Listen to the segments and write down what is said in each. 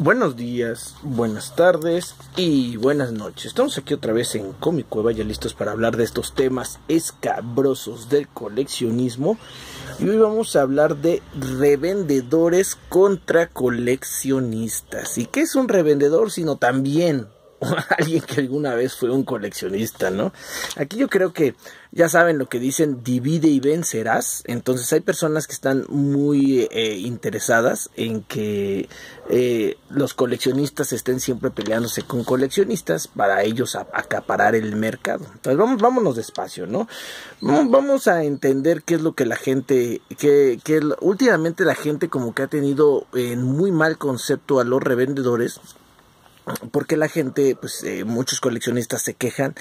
Buenos días, buenas tardes y buenas noches. Estamos aquí otra vez en Comic Cueva, ya listos para hablar de estos temas escabrosos del coleccionismo. Y hoy vamos a hablar de revendedores contra coleccionistas. ¿Y qué es un revendedor? Sino también alguien que alguna vez fue un coleccionista, ¿no? Aquí yo creo que ya saben lo que dicen, divide y vencerás. Entonces hay personas que están muy eh, interesadas en que eh, los coleccionistas estén siempre peleándose con coleccionistas para ellos acaparar el mercado. Entonces vamos, vámonos despacio, ¿no? Vamos a entender qué es lo que la gente, que, últimamente la gente como que ha tenido en muy mal concepto a los revendedores porque la gente, pues eh, muchos coleccionistas se quejan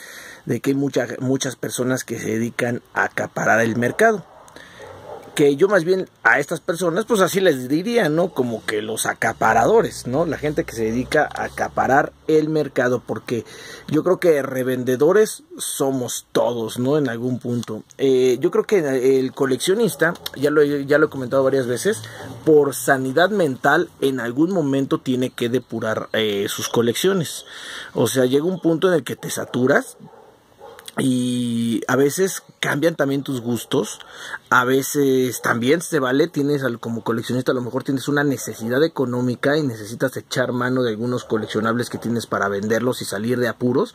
de que hay muchas muchas personas que se dedican a acaparar el mercado que yo más bien a estas personas, pues así les diría, ¿no? Como que los acaparadores, ¿no? La gente que se dedica a acaparar el mercado, porque yo creo que revendedores somos todos, ¿no? En algún punto. Eh, yo creo que el coleccionista, ya lo, ya lo he comentado varias veces, por sanidad mental en algún momento tiene que depurar eh, sus colecciones. O sea, llega un punto en el que te saturas, y a veces cambian también tus gustos, a veces también se vale, tienes como coleccionista a lo mejor tienes una necesidad económica y necesitas echar mano de algunos coleccionables que tienes para venderlos y salir de apuros.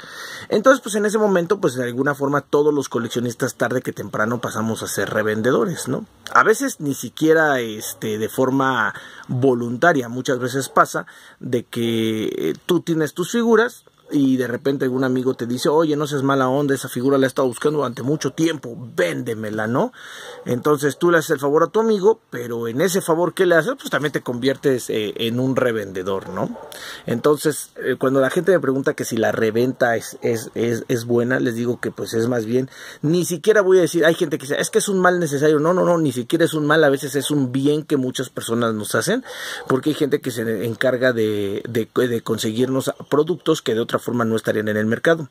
Entonces, pues en ese momento, pues de alguna forma todos los coleccionistas tarde que temprano pasamos a ser revendedores, ¿no? A veces ni siquiera este de forma voluntaria, muchas veces pasa de que eh, tú tienes tus figuras y de repente algún amigo te dice, oye, no seas mala onda, esa figura la he estado buscando durante mucho tiempo, véndemela, ¿no? Entonces tú le haces el favor a tu amigo, pero en ese favor que le haces, pues también te conviertes eh, en un revendedor, ¿no? Entonces, eh, cuando la gente me pregunta que si la reventa es, es, buena, les digo que pues es más bien, ni siquiera voy a decir, hay gente que dice, es que es un mal necesario, no, no, no, ni siquiera es un mal, a veces es un bien que muchas personas nos hacen, porque hay gente que se encarga de, de conseguirnos productos que de otra forma no estarían en el mercado.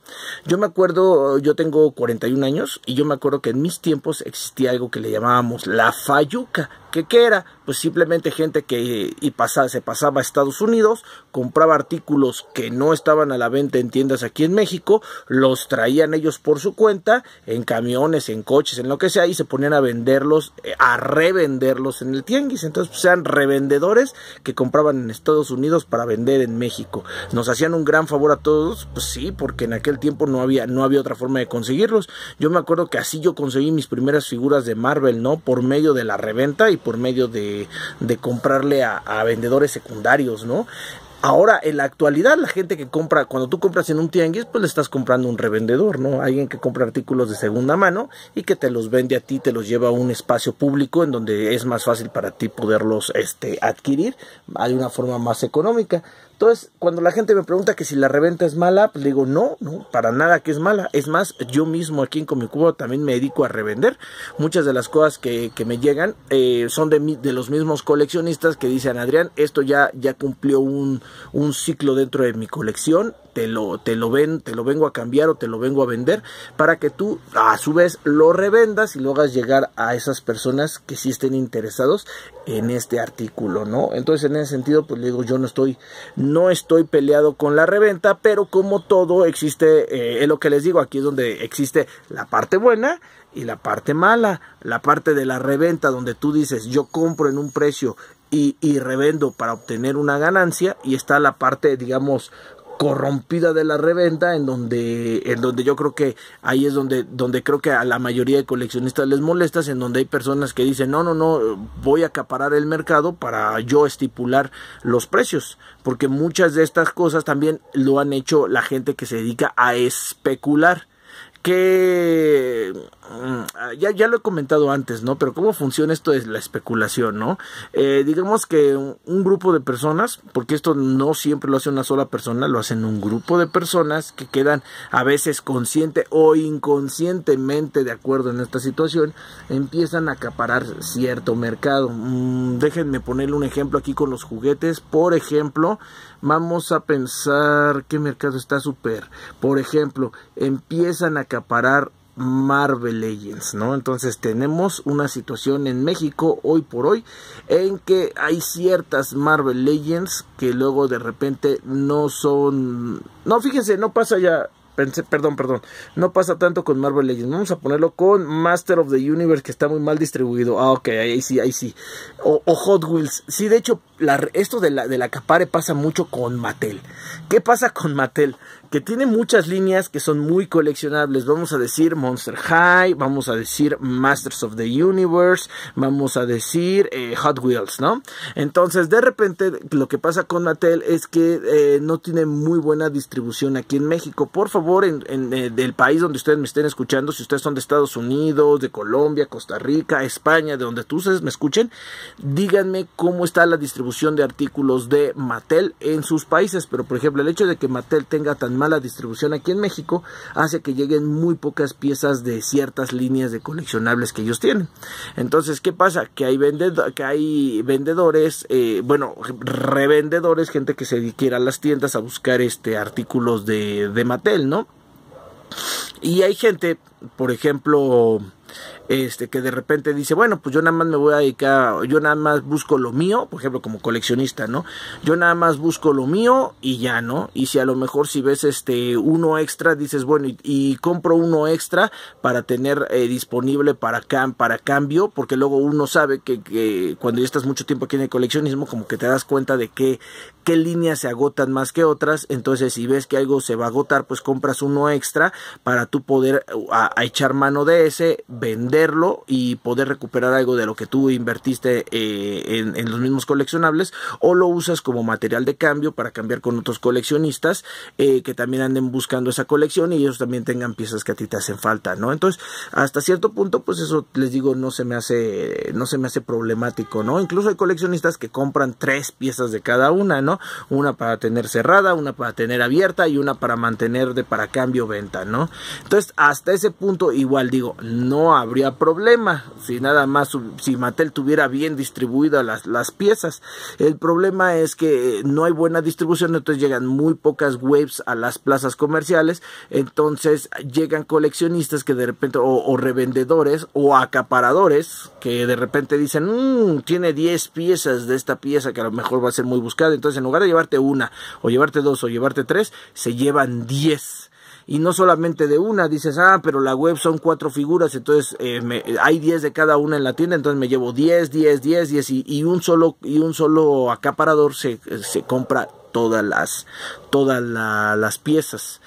Yo me acuerdo, yo tengo 41 años y yo me acuerdo que en mis tiempos existía algo que le llamábamos la falluca que, era pues simplemente gente que y pasaba, se pasaba a Estados Unidos, compraba artículos que no estaban a la venta en tiendas aquí en México, los traían ellos por su cuenta, en camiones, en coches, en lo que sea, y se ponían a venderlos, eh, a revenderlos en el tianguis. Entonces sean pues, eran revendedores que compraban en Estados Unidos para vender en México. Nos hacían un gran favor a todos, pues sí, porque en aquel tiempo no había, no había otra forma de conseguirlos. Yo me acuerdo que así yo conseguí mis primeras figuras de Marvel, ¿no? Por medio de la reventa y por medio de, comprarle a, vendedores secundarios, ¿no? Ahora, en la actualidad, la gente que compra, cuando tú compras en un tianguis, pues le estás comprando un revendedor, ¿no? Alguien que compra artículos de segunda mano y que te los vende a ti, te los lleva a un espacio público en donde es más fácil para ti poderlos este, adquirir. Hay una forma más económica. Entonces, cuando la gente me pregunta que si la reventa es mala, pues digo, no, no, para nada que es mala. Es más, yo mismo aquí en Comicubo también me dedico a revender. Muchas de las cosas que, me llegan eh, son de, de, los mismos coleccionistas que dicen, Adrián, esto ya, ya cumplió un, ciclo dentro de mi colección, te lo, te lo ven, te lo vengo a cambiar o te lo vengo a vender para que tú a su vez lo revendas y lo hagas llegar a esas personas que sí estén interesados en este artículo, ¿no? Entonces en ese sentido, pues le digo, yo no estoy, no estoy peleado con la reventa, pero como todo existe, eh, es lo que les digo, aquí es donde existe la parte buena y la parte mala, la parte de la reventa donde tú dices yo compro en un precio y, revendo para obtener una ganancia y está la parte digamos corrompida de la reventa en donde en donde yo creo que ahí es donde donde creo que a la mayoría de coleccionistas les molesta, en donde hay personas que dicen no no no voy a acaparar el mercado para yo estipular los precios porque muchas de estas cosas también lo han hecho la gente que se dedica a especular que mm, ya, lo he comentado antes, ¿no? Pero cómo funciona esto es la especulación, ¿no? Eh, digamos que un, grupo de personas, porque esto no siempre lo hace una sola persona, lo hacen un grupo de personas que quedan a veces consciente o inconscientemente de acuerdo en esta situación, empiezan a acaparar cierto mercado. Mm, déjenme ponerle un ejemplo aquí con los juguetes, por ejemplo, Vamos a pensar qué mercado está súper. Por ejemplo, empiezan a acaparar Marvel Legends, ¿no? Entonces tenemos una situación en México hoy por hoy en que hay ciertas Marvel Legends que luego de repente no son... No, fíjense, no pasa ya perdón, perdón. No pasa tanto con Marvel Legends. Vamos a ponerlo con Master of the Universe, que está muy mal distribuido. Ah, ok, ahí sí, ahí sí. O, Hot Wheels. Sí, de hecho, esto de la, de la capare pasa mucho con Mattel. ¿Qué pasa con Mattel? que tiene muchas líneas que son muy coleccionables. Vamos a decir Monster High, vamos a decir Masters of the Universe, vamos a decir eh, Hot Wheels, ¿no? Entonces, de repente, lo que pasa con Mattel es que eh, no tiene muy buena distribución aquí en México. Por favor, en, eh, del país donde ustedes me estén escuchando, si ustedes son de Estados Unidos, de Colombia, Costa Rica, España, de donde tú me escuchen, díganme cómo está la distribución de artículos de Mattel en sus países. Pero, por ejemplo, el hecho de que Mattel tenga tan mala distribución aquí en México hace que lleguen muy pocas piezas de ciertas líneas de coleccionables que ellos tienen. Entonces, ¿qué pasa? Que hay, que hay vendedores, eh, bueno, revendedores, gente que se dedica a las tiendas a buscar este artículos de, de Mattel, ¿no? Y hay gente, por ejemplo, este, que de repente dice, bueno, pues yo nada más me voy a dedicar, yo nada más busco lo mío, por ejemplo, como coleccionista, ¿no? Yo nada más busco lo mío y ya, ¿no? Y si a lo mejor si ves este uno extra, dices, bueno, y, compro uno extra para tener eh, disponible para, cam, para cambio, porque luego uno sabe que, cuando ya estás mucho tiempo aquí en el coleccionismo, como que te das cuenta de que, qué líneas se agotan más que otras, entonces si ves que algo se va a agotar, pues compras uno extra para tú poder eh, a echar mano de ese, venderlo y poder recuperar algo de lo que tú invertiste eh, en, los mismos coleccionables o lo usas como material de cambio para cambiar con otros coleccionistas eh, que también anden buscando esa colección y ellos también tengan piezas que a ti te hacen falta, ¿no? Entonces, hasta cierto punto, pues eso les digo, no se me hace, no se me hace problemático, ¿no? Incluso hay coleccionistas que compran tres piezas de cada una, ¿no? Una para tener cerrada, una para tener abierta y una para mantener de para cambio venta, ¿no? Entonces, hasta ese punto, igual digo, no habría problema si nada más si Mattel tuviera bien distribuidas las, piezas. El problema es que eh, no hay buena distribución, entonces llegan muy pocas webs a las plazas comerciales, entonces llegan coleccionistas que de repente o, revendedores o acaparadores que de repente dicen, mm, tiene 10 piezas de esta pieza que a lo mejor va a ser muy buscada, entonces en lugar de llevarte una o llevarte dos o llevarte tres, se llevan 10 y no solamente de una, dices, ah, pero la web son cuatro figuras, entonces eh, me, hay diez de cada una en la tienda, entonces me llevo diez, diez, diez, diez, y, un solo y un solo acaparador se, se compra todas las todas las piezas.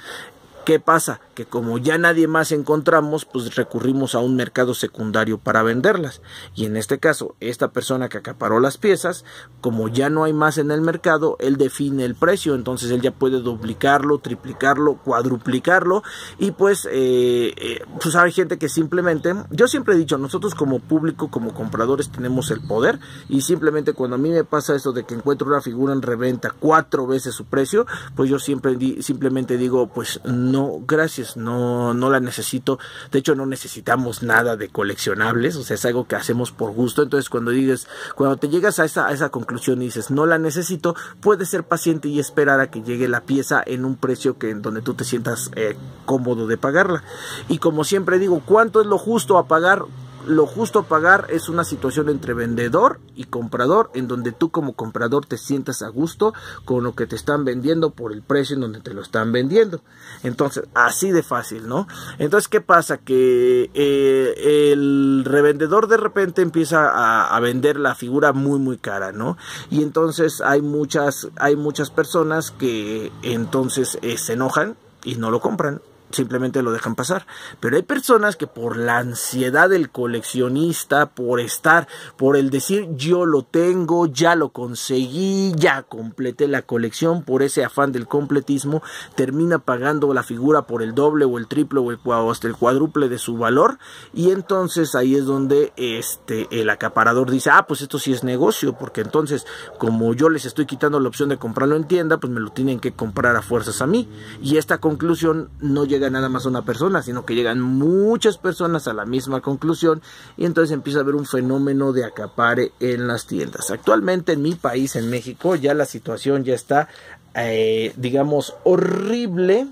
¿Qué pasa? que como ya nadie más encontramos, pues recurrimos a un mercado secundario para venderlas. Y en este caso, esta persona que acaparó las piezas, como ya no hay más en el mercado, él define el precio, entonces él ya puede duplicarlo, triplicarlo, cuadruplicarlo y pues, eh, eh, pues hay gente que simplemente, yo siempre he dicho, nosotros como público, como compradores tenemos el poder y simplemente cuando a mí me pasa esto de que encuentro una figura en reventa cuatro veces su precio, pues yo siempre simplemente digo, pues no, gracias no, no la necesito. De hecho, no necesitamos nada de coleccionables, o sea, es algo que hacemos por gusto. Entonces, cuando dices, cuando te llegas a esa, conclusión y dices, no la necesito, puedes ser paciente y esperar a que llegue la pieza en un precio que, donde tú te sientas eh, cómodo de pagarla. Y como siempre digo, ¿cuánto es lo justo a pagar? lo justo pagar es una situación entre vendedor y comprador, en donde tú como comprador te sientas a gusto con lo que te están vendiendo por el precio en donde te lo están vendiendo. Entonces, así de fácil, ¿no? Entonces, ¿qué pasa? Que eh, el revendedor de repente empieza a, vender la figura muy, muy cara, ¿no? Y entonces hay muchas, hay muchas personas que entonces eh, se enojan y no lo compran simplemente lo dejan pasar. Pero hay personas que por la ansiedad del coleccionista, por estar, por el decir yo lo tengo, ya lo conseguí, ya completé la colección, por ese afán del completismo, termina pagando la figura por el doble o el triple o, el, hasta el cuádruple de su valor. Y entonces ahí es donde este, el acaparador dice, ah, pues esto sí es negocio, porque entonces como yo les estoy quitando la opción de comprarlo en tienda, pues me lo tienen que comprar a fuerzas a mí. Y esta conclusión no llega nada más una persona, sino que llegan muchas personas a la misma conclusión y entonces empieza a haber un fenómeno de acapare en las tiendas. Actualmente en mi país, en México, ya la situación ya está, eh, digamos, horrible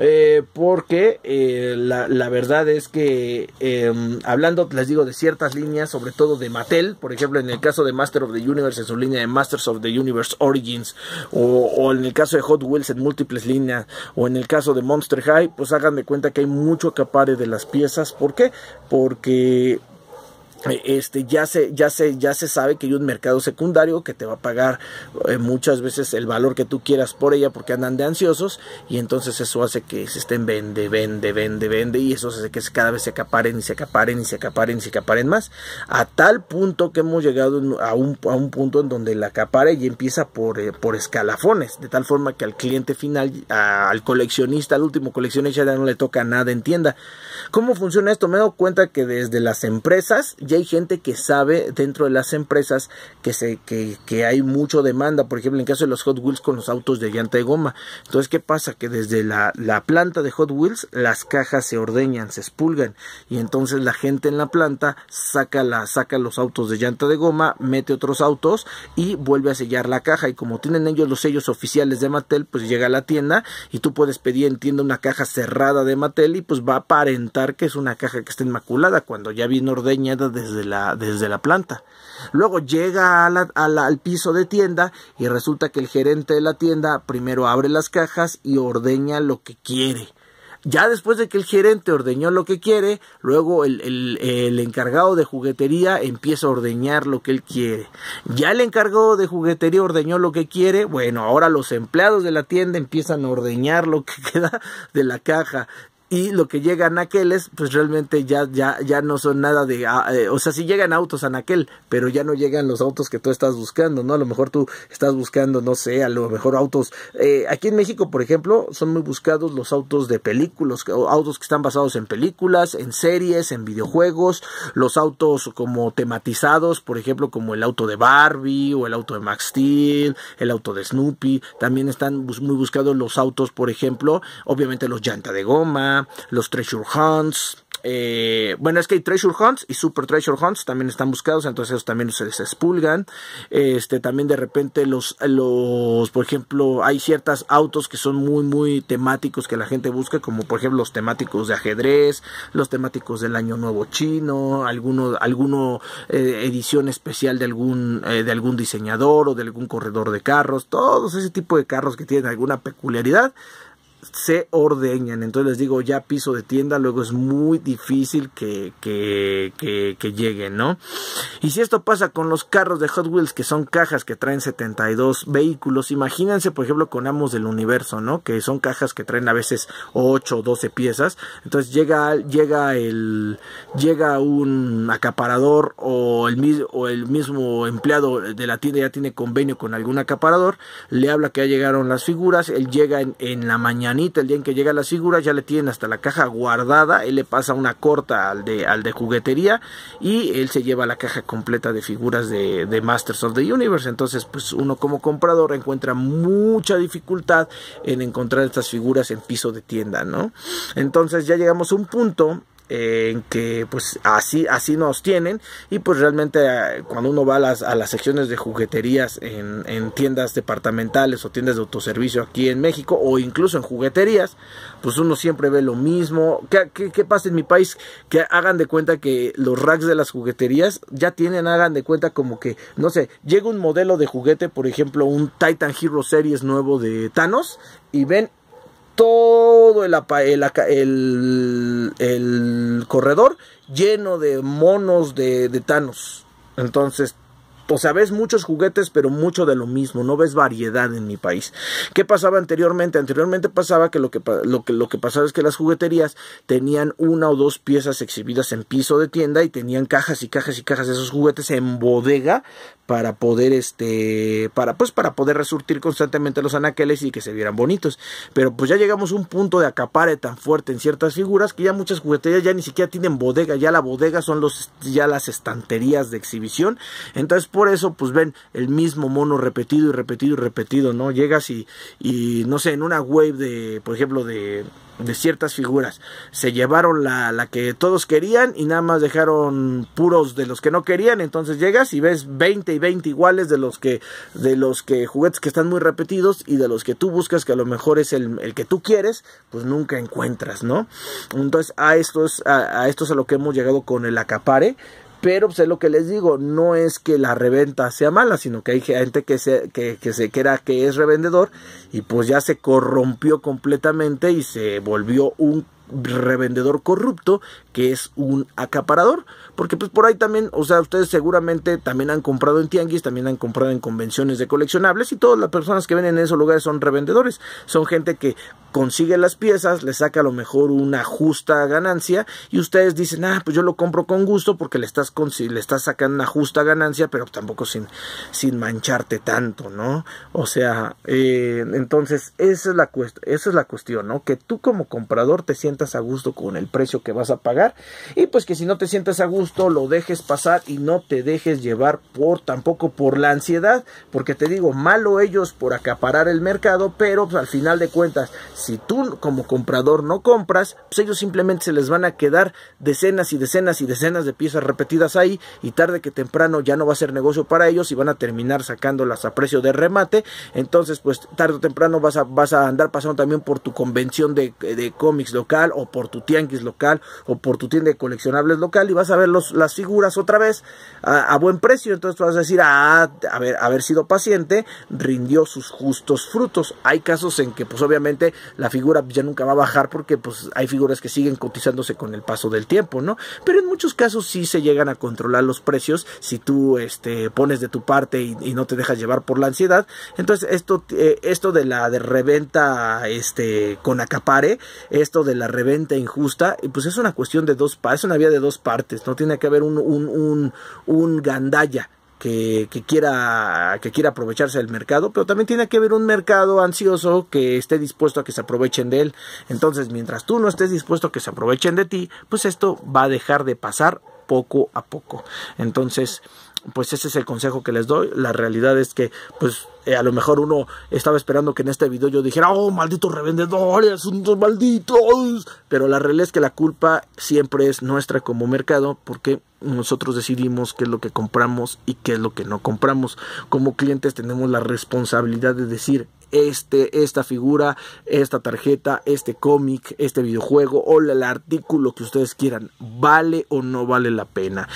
eh, porque eh, la, verdad es que em, hablando, les digo, de ciertas líneas, sobre todo de Mattel, por ejemplo, en el caso de Master of the Universe, en su línea de Masters of the Universe Origins, o, en el caso de Hot Wheels en múltiples líneas, o en el caso de Monster High, pues háganme cuenta que hay mucho acapare de las piezas. ¿Por qué? Porque eh, este, ya, se, ya, se, ya se sabe que hay un mercado secundario que te va a pagar eh, muchas veces el valor que tú quieras por ella porque andan de ansiosos y entonces eso hace que se estén vende, vende, vende, vende y eso hace que cada vez se acaparen y se acaparen y se acaparen y se acaparen más a tal punto que hemos llegado a un, punto en donde la acapare y empieza eh, por, escalafones de tal forma que al cliente final, al coleccionista, al último coleccionista ya no le toca nada en tienda. ¿Cómo funciona esto? Me he dado cuenta que desde las empresas ya hay gente que sabe dentro de las empresas que, se, que, hay mucha demanda, por ejemplo, en caso de los Hot Wheels con los autos de llanta de goma. Entonces, ¿qué pasa? Que desde la, planta de Hot Wheels las cajas se ordeñan, se expulgan y entonces la gente en la planta saca, la, saca los autos de llanta de goma, mete otros autos y vuelve a sellar la caja y como tienen ellos los sellos oficiales de Mattel, pues llega a la tienda y tú puedes pedir en tienda una caja cerrada de Mattel y pues va a aparentar que es una caja que está inmaculada cuando ya viene ordeñada desde la, desde la planta. Luego llega al piso de tienda y resulta que el gerente de la tienda primero abre las cajas y ordeña lo que quiere. Ya después de que el gerente ordeñó lo que quiere, luego el, encargado de juguetería empieza a ordeñar lo que él quiere. Ya el encargado de juguetería ordeñó lo que quiere, bueno, ahora los empleados de la tienda empiezan a ordeñar lo que queda de la caja y lo que llega a es, pues realmente ya, ya, ya no son nada de... Ah, eh, o sea, si llegan autos a Naquel, pero ya no llegan los autos que tú estás buscando, ¿no? A lo mejor tú estás buscando, no sé, a lo mejor autos... Eh, aquí en México, por ejemplo, son muy buscados los autos de películas, autos que están basados en películas, en series, en videojuegos, los autos como tematizados, por ejemplo, como el auto de Barbie o el auto de Max Steel, el auto de Snoopy, también están muy buscados los autos, por ejemplo, obviamente los llanta de goma, los Treasure Hunts. Eh, bueno, es que hay Treasure Hunts y Super Treasure Hunts también están buscados, entonces ellos también se expulgan. Este, también de repente los, los, por ejemplo, hay ciertas autos que son muy, muy temáticos que la gente busca, como por ejemplo los temáticos de ajedrez, los temáticos del Año Nuevo Chino, alguno, eh, edición especial de algún, eh, de algún diseñador o de algún corredor de carros, todos ese tipo de carros que tienen alguna peculiaridad se ordeñan. Entonces les digo, ya piso de tienda, luego es muy difícil que, que, lleguen, ¿no? Y si esto pasa con los carros de Hot Wheels, que son cajas que traen 72 vehículos, imagínense, por ejemplo, con Amos del Universo, ¿no? Que son cajas que traen a veces 8 o 12 piezas. Entonces llega, llega, el, llega un acaparador o el, o el mismo empleado de la tienda ya tiene convenio con algún acaparador, le habla que ya llegaron las figuras, él llega en la mañana Anita, el día en que llega la figura ya le tiene hasta la caja guardada, él le pasa una corta al de, al de juguetería y él se lleva la caja completa de figuras de, de Masters of the Universe. Entonces, pues uno como comprador encuentra mucha dificultad en encontrar estas figuras en piso de tienda, ¿no? Entonces ya llegamos a un punto en que pues así, así nos tienen y pues realmente eh, cuando uno va a las, secciones de jugueterías en, tiendas departamentales o tiendas de autoservicio aquí en México o incluso en jugueterías pues uno siempre ve lo mismo ¿Qué, qué, qué pasa en mi país? que hagan de cuenta que los racks de las jugueterías ya tienen hagan de cuenta como que no sé llega un modelo de juguete por ejemplo un Titan Hero Series nuevo de Thanos y ven todo el, el, el, el corredor lleno de monos de, de Thanos. Entonces, o sea, ves muchos juguetes, pero mucho de lo mismo. No ves variedad en mi país. ¿Qué pasaba anteriormente? Anteriormente pasaba que lo que, lo que, lo que pasaba es que las jugueterías tenían una o dos piezas exhibidas en piso de tienda y tenían cajas y cajas y cajas de esos juguetes en bodega para poder este para pues para poder resurtir constantemente los anaqueles y que se vieran bonitos pero pues ya llegamos a un punto de acapare tan fuerte en ciertas figuras que ya muchas jugueterías ya ni siquiera tienen bodega ya la bodega son los ya las estanterías de exhibición entonces por eso pues ven el mismo mono repetido y repetido y repetido no llegas y y no sé en una wave de por ejemplo de de ciertas figuras. Se llevaron la, la, que todos querían y nada más dejaron puros de los que no querían. Entonces llegas y ves 20 y 20 iguales de los que, de los que juguetes que están muy repetidos y de los que tú buscas, que a lo mejor es el, el que tú quieres, pues nunca encuentras, ¿no? Entonces a esto es a, a, esto es a lo que hemos llegado con el acapare. Pero pues lo que les digo, no es que la reventa sea mala, sino que hay gente que se, que, que se crea que es revendedor y pues ya se corrompió completamente y se volvió un revendedor corrupto que es un acaparador. Porque pues por ahí también, o sea, ustedes seguramente también han comprado en tianguis, también han comprado en convenciones de coleccionables y todas las personas que ven en esos lugares son revendedores. Son gente que consigue las piezas, le saca a lo mejor una justa ganancia y ustedes dicen, ah, pues yo lo compro con gusto porque le estás, le estás sacando una justa ganancia, pero tampoco sin, sin mancharte tanto, ¿no? O sea, eh, entonces esa es, la esa es la cuestión, ¿no? Que tú como comprador te sientas a gusto con el precio que vas a pagar y pues que si no te sientas a gusto, lo dejes pasar y no te dejes llevar por tampoco por la ansiedad, porque te digo, malo ellos por acaparar el mercado, pero pues, al final de cuentas, si tú como comprador no compras, pues ellos simplemente se les van a quedar decenas y decenas y decenas de piezas repetidas ahí y tarde que temprano ya no va a ser negocio para ellos y van a terminar sacándolas a precio de remate, entonces pues tarde o temprano vas a, vas a andar pasando también por tu convención de, de cómics local o por tu tianguis local o por tu tienda de coleccionables local y vas a verlo las figuras otra vez a, buen precio. Entonces tú vas a decir, ah, haber, haber sido paciente rindió sus justos frutos. Hay casos en que pues obviamente la figura ya nunca va a bajar porque pues hay figuras que siguen cotizándose con el paso del tiempo, ¿no? Pero en muchos casos sí se llegan a controlar los precios si tú este, pones de tu parte y, no te dejas llevar por la ansiedad. Entonces esto, eh, esto de la de reventa este, con acapare, esto de la reventa injusta, pues es una cuestión de dos, es una vía de dos partes, ¿no? Tiene tiene que haber un, un, gandalla que, que, quiera, que quiera aprovecharse del mercado, pero también tiene que haber un mercado ansioso que esté dispuesto a que se aprovechen de él. Entonces, mientras tú no estés dispuesto a que se aprovechen de ti, pues esto va a dejar de pasar poco a poco. Entonces, pues ese es el consejo que les doy. La realidad es que, pues, eh, a lo mejor uno estaba esperando que en este video yo dijera, oh, malditos revendedores, unos malditos. Pero la realidad es que la culpa siempre es nuestra como mercado porque nosotros decidimos qué es lo que compramos y qué es lo que no compramos. Como clientes tenemos la responsabilidad de decir, este, esta figura, esta tarjeta, este cómic, este videojuego o el artículo que ustedes quieran, vale o no vale la pena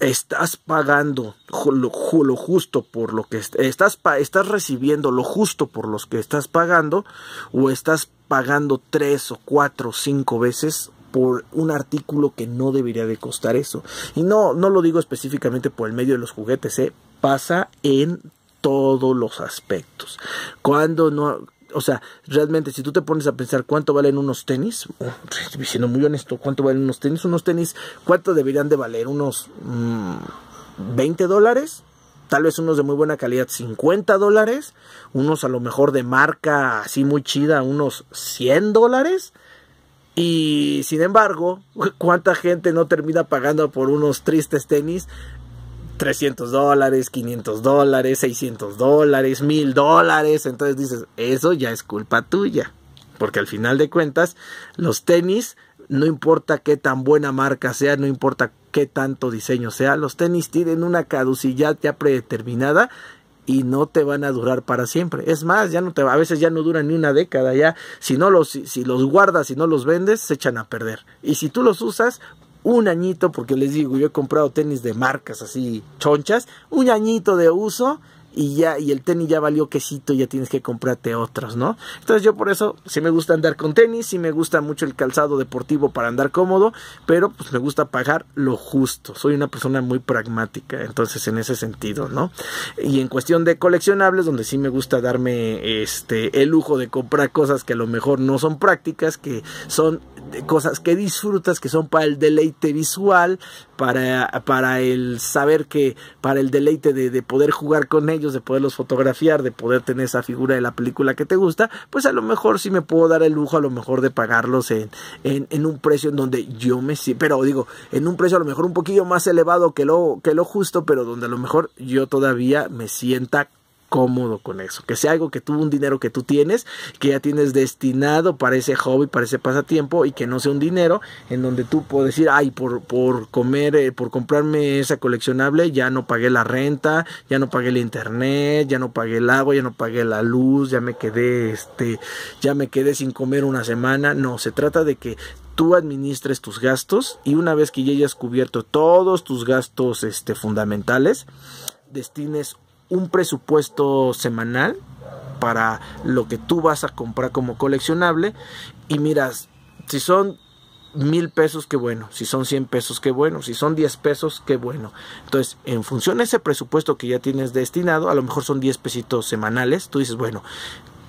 estás pagando lo, justo por lo que estás, estás recibiendo lo justo por los que estás pagando o estás pagando tres o cuatro o cinco veces por un artículo que no debería de costar eso. Y no, no lo digo específicamente por el medio de los juguetes, ¿eh? pasa en todos los aspectos. Cuando no, o sea, realmente si tú te pones a pensar cuánto valen unos tenis, siendo muy honesto, cuánto valen unos tenis, unos tenis, cuánto deberían de valer, unos 20 mm, dólares, tal vez unos de muy buena calidad 50 dólares, unos a lo mejor de marca así muy chida, unos 100 dólares. Y sin embargo, ¿cuánta gente no termina pagando por unos tristes tenis 300 dólares, 500 dólares, 600 dólares, 1000 dólares. Entonces dices, eso ya es culpa tuya. Porque al final de cuentas, los tenis, no importa qué tan buena marca sea, no importa qué tanto diseño sea, los tenis tienen una caducidad ya predeterminada y no te van a durar para siempre. Es más, ya no te a veces ya no duran ni una década ya. Si no los si, los guardas y no los vendes, se echan a perder. Y si tú los usas, un añito, porque les digo, yo he comprado tenis de marcas así chonchas, un añito de uso y ya y el tenis ya valió quesito y ya tienes que comprarte otros, ¿no? Entonces yo por eso sí me gusta andar con tenis, sí me gusta mucho el calzado deportivo para andar cómodo, pero pues me gusta pagar lo justo. Soy una persona muy pragmática, entonces en ese sentido, ¿no? Y en cuestión de coleccionables, donde sí me gusta darme este el lujo de comprar cosas que a lo mejor no son prácticas, que son cosas que disfrutas, que son para el deleite visual, para para el saber que para el deleite de, poder jugar con ellos de poderlos fotografiar, de poder tener esa figura de la película que te gusta, pues a lo mejor sí me puedo dar el lujo a lo mejor de pagarlos en, en, en un precio en donde yo me siento, pero digo, en un precio a lo mejor un poquillo más elevado que lo, que lo justo, pero donde a lo mejor yo todavía me sienta cómodo con eso, que sea algo que tú, un dinero que tú tienes, que ya tienes destinado para ese hobby, para ese pasatiempo y que no sea un dinero en donde tú puedes decir, ay, por, por comer, eh, por comprarme esa coleccionable, ya no pagué la renta, ya no pagué el internet, ya no pagué el agua, ya no pagué la luz, ya me quedé, este, ya me quedé sin comer una semana, no, se trata de que tú administres tus gastos y una vez que ya hayas cubierto todos tus gastos este, fundamentales, destines un presupuesto semanal para lo que tú vas a comprar como coleccionable y miras, si son mil pesos, qué bueno. Si son cien pesos, qué bueno. Si son diez pesos, qué bueno. Entonces, en función de ese presupuesto que ya tienes destinado, a lo mejor son diez pesitos semanales, tú dices, bueno,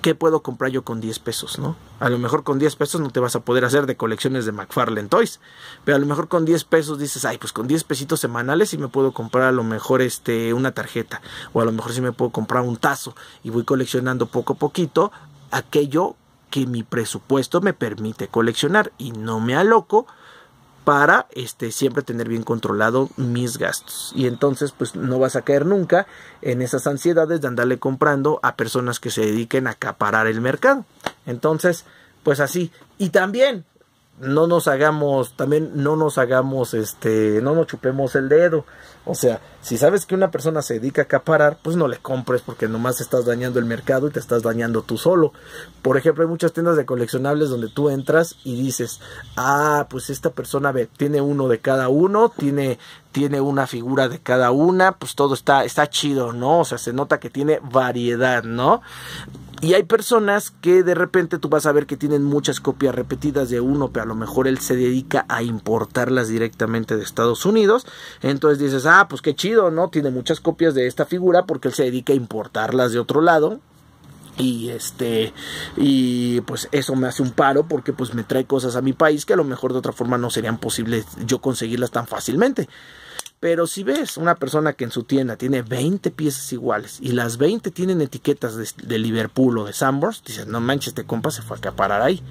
¿qué puedo comprar yo con 10 pesos? ¿no? A lo mejor con 10 pesos no te vas a poder hacer de colecciones de McFarlane Toys, pero a lo mejor con 10 pesos dices, ay, pues con 10 pesitos semanales sí me puedo comprar a lo mejor este, una tarjeta, o a lo mejor sí me puedo comprar un tazo, y voy coleccionando poco a poquito aquello que mi presupuesto me permite coleccionar y no me aloco para este, siempre tener bien controlado mis gastos. Y entonces, pues no vas a caer nunca en esas ansiedades de andarle comprando a personas que se dediquen a acaparar el mercado. Entonces, pues así. Y también, no nos hagamos, también no nos hagamos, este, no nos chupemos el dedo. O sea, si sabes que una persona se dedica a acaparar, pues no le compres porque nomás estás dañando el mercado y te estás dañando tú solo. Por ejemplo, hay muchas tiendas de coleccionables donde tú entras y dices, ah, pues esta persona tiene uno de cada uno, tiene, tiene una figura de cada una, pues todo está, está chido, ¿no? O sea, se nota que tiene variedad, ¿no? Y hay personas que de repente tú vas a ver que tienen muchas copias repetidas de uno, pero a lo mejor él se dedica a importarlas directamente de Estados Unidos. Entonces dices, ah, pues qué chido, ¿no? Tiene muchas copias de esta figura porque él se dedica a importarlas de otro lado y este y pues eso me hace un paro porque pues me trae cosas a mi país que a lo mejor de otra forma no serían posibles yo conseguirlas tan fácilmente pero si ves una persona que en su tienda tiene 20 piezas iguales y las 20 tienen etiquetas de, Liverpool o de Sambors, dices, no manches, te este compa se fue a acaparar ahí.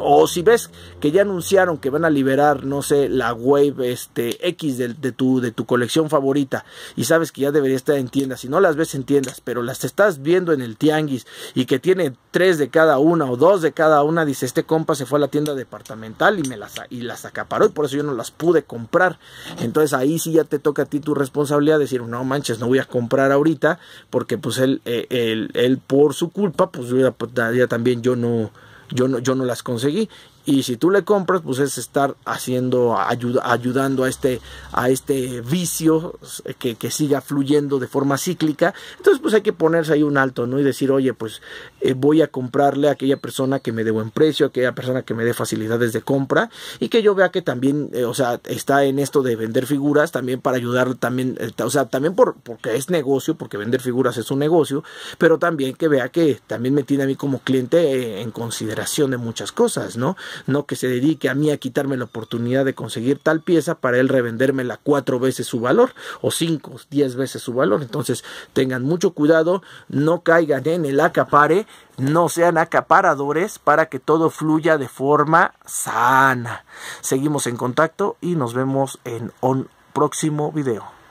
O si ves que ya anunciaron que van a liberar, no sé, la Wave este, X de, tu, de tu colección favorita y sabes que ya debería estar en tiendas, si no las ves en tiendas, pero las estás viendo en el tianguis y que tiene tres de cada una o dos de cada una, dice, este compa se fue a la tienda departamental y me las, y las acaparó y por eso yo no las pude comprar. Entonces ahí sí ya te toca a ti tu responsabilidad decir, no manches, no voy a comprar ahorita porque pues él, eh, él, por su culpa, pues yo también yo no yo no, yo no las conseguí y si tú le compras, pues es estar haciendo, ayudando a este, a este vicio eh, que, que, siga fluyendo de forma cíclica. Entonces, pues hay que ponerse ahí un alto, ¿no? Y decir, oye, pues eh, voy a comprarle a aquella persona que me dé buen precio, a aquella persona que me dé facilidades de compra y que yo vea que también, eh, o sea, está en esto de vender figuras también para ayudar también, o sea, también por, porque es negocio, porque vender figuras es un negocio, pero también que vea que también me tiene a mí como cliente en consideración de muchas cosas, ¿no? no que se dedique a mí a quitarme la oportunidad de conseguir tal pieza para él revendérmela cuatro veces su valor o cinco, diez veces su valor. Entonces tengan mucho cuidado, no caigan en el acapare, no sean acaparadores para que todo fluya de forma sana. Seguimos en contacto y nos vemos en un próximo video.